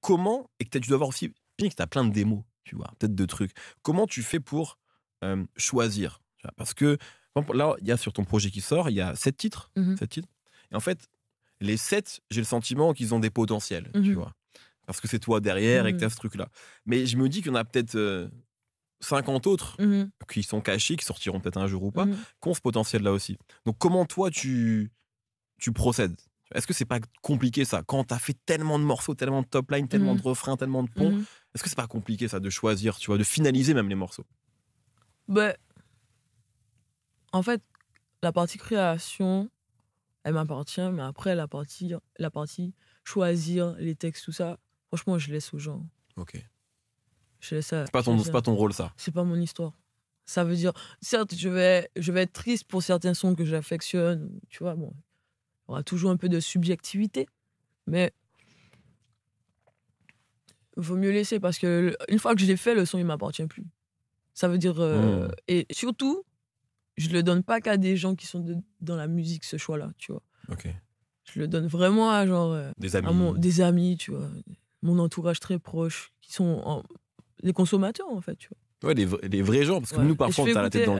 comment, et que tu dois avoir aussi, que tu as plein de démos, tu vois, peut-être de trucs, comment tu fais pour choisir Parce que là, il y a sur ton projet qui sort, il y a sept titres, mmh Et en fait, les sept, j'ai le sentiment qu'ils ont des potentiels, mmh tu vois. Parce que c'est toi derrière et que tu as mmh. ce truc-là. Mais je me dis qu'il y en a peut-être 50 autres qui sont cachés, qui sortiront peut-être un jour ou pas, qui ont ce potentiel-là aussi. Donc, comment toi, tu, tu procèdes est-ce que c'est pas compliqué ça Quand t'as fait tellement de morceaux, tellement de top line, tellement mmh. de refrains, tellement de ponts, mmh est-ce que c'est pas compliqué ça de choisir, tu vois, de finaliser même les morceaux Ben, En fait, la partie création, elle m'appartient, mais après la partie, la partie choisir les textes, tout ça, franchement, je laisse aux gens. Ok. Je laisse ça. C'est pas, ton, pas ton rôle ça C'est pas mon histoire. Ça veut dire, certes, je vais, je vais être triste pour certains sons que j'affectionne, tu vois, bon, il y aura toujours un peu de subjectivité, mais vaut mieux laisser parce que une fois que je l'ai fait, le son, il m'appartient plus. Ça veut dire. Euh, hmm. Et surtout, je le donne pas qu'à des gens qui sont dans la musique, ce choix-là, tu vois. Ok. Je le donne vraiment à genre. Euh, des amis. mon, des amis, tu vois. Mon entourage très proche, qui sont des les consommateurs, en fait, tu vois. Ouais, les, vrais gens, parce que nous, parfois contre, t'as la tête dans